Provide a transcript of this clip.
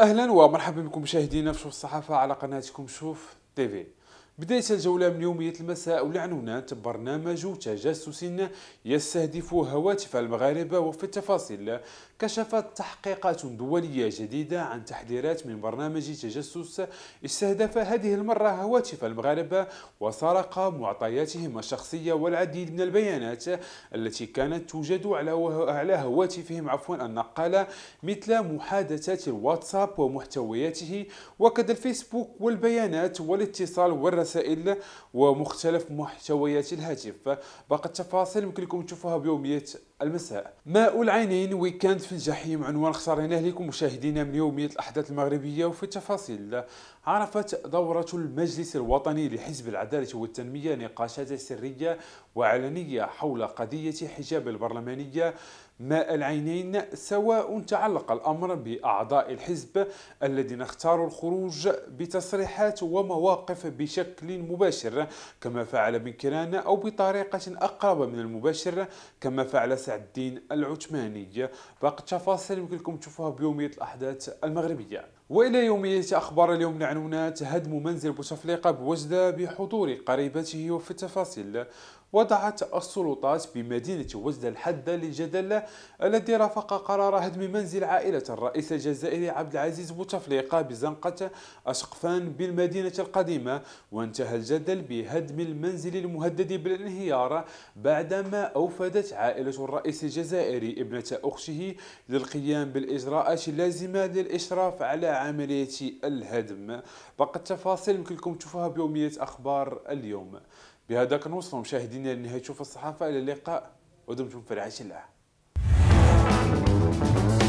اهلا ومرحبا بكم مشاهدينا في شوف الصحافه على قناتكم شوف في بداية الجولة من يومية المساء والعنونات برنامج تجسس يستهدف هواتف المغاربة وفي التفاصيل كشفت تحقيقات دولية جديدة عن تحذيرات من برنامج تجسس استهدف هذه المرة هواتف المغاربة وسرق معطياتهم الشخصية والعديد من البيانات التي كانت توجد على هواتفهم عفوا النقالة مثل محادثات الواتساب ومحتوياته وكذا الفيسبوك والبيانات والاتصال والرسائل الرسائل ومختلف محتويات الهاتف باقي التفاصيل يمكن لكم تشوفوها بيوميه المساء ماء العينين ويكاند في الجحيم عنوان اختاريناه لكم مشاهدينا من يوميه الاحداث المغربيه وفي التفاصيل عرفت دورة المجلس الوطني لحزب العدالة والتنمية نقاشات سرية وعلنية حول قضية حجاب البرلمانية ماء العينين سواء تعلق الأمر بأعضاء الحزب الذين اختاروا الخروج بتصريحات ومواقف بشكل بشكل مباشر كما فعل بن كيران أو بطريقة أقرب من المباشر كما فعل سعد الدين العثماني باقي التفاصيل يمكنكم تشوفوها بيومية الأحداث المغربية وإلى يومية أخبار اليوم العنونات هدم منزل بوتفليقة بوجدة بحضور قريبته وفي التفاصيل وضعت السلطات بمدينة وجدة الحد للجدل الذي رافق قرار هدم منزل عائلة الرئيس الجزائري عبد العزيز بوتفليقة بزنقة أشقفان بالمدينة القديمة وانتهى الجدل بهدم المنزل المهدد بالانهيار بعدما أوفدت عائلة الرئيس الجزائري ابنة أخته للقيام بالإجراءات اللازمة للإشراف على عملية الهدم بقت تفاصيل يمكنكم تشوفوها بيومية أخبار اليوم بهذا كنوصلوا مشاهدينا لنهايه شوف الصحافه الى اللقاء ودمتم في العشاء